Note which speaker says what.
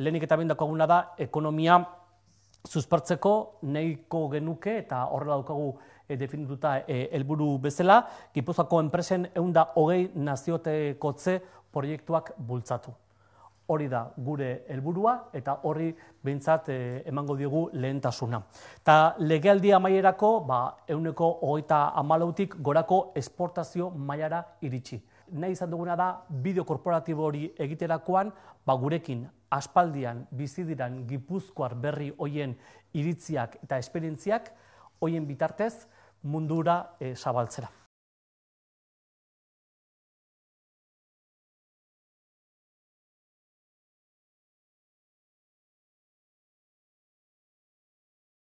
Speaker 1: lehenik eta
Speaker 2: bendako aguna da, ekonomia zuzpertzeko nahiko genuke eta horrela daukagu eh, definituta eh, helburu bezala, gipuzako enpresen eunda hogei naziotekotze proiektuak bultzatu. Hori da gure helburua eta horri behintzat eh, emango diogu lehentasuna. Ta legaldi amaierako, ba, euneko hogeita amalautik gorako esportazio mailara iritsi nahi izan duguna da bideo korporatibo hori egiterakoan, ba gurekin aspaldian bizi diran Gipuzkoar berri hoien iritziak eta esperientziak hoien bitartez mundura eh, zabaltzera.